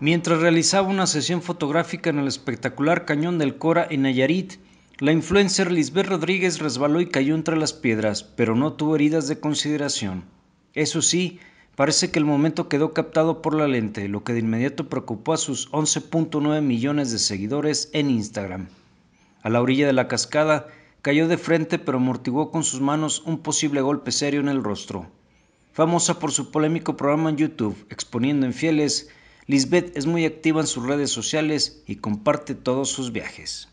mientras realizaba una sesión fotográfica en el espectacular cañón del Cora en Nayarit. La influencer Lisbeth Rodríguez resbaló y cayó entre las piedras, pero no tuvo heridas de consideración. Eso sí, parece que el momento quedó captado por la lente, lo que de inmediato preocupó a sus 11.9 millones de seguidores en Instagram. A la orilla de la cascada, cayó de frente pero amortiguó con sus manos un posible golpe serio en el rostro. Famosa por su polémico programa en YouTube, exponiendo infieles, Lisbeth es muy activa en sus redes sociales y comparte todos sus viajes.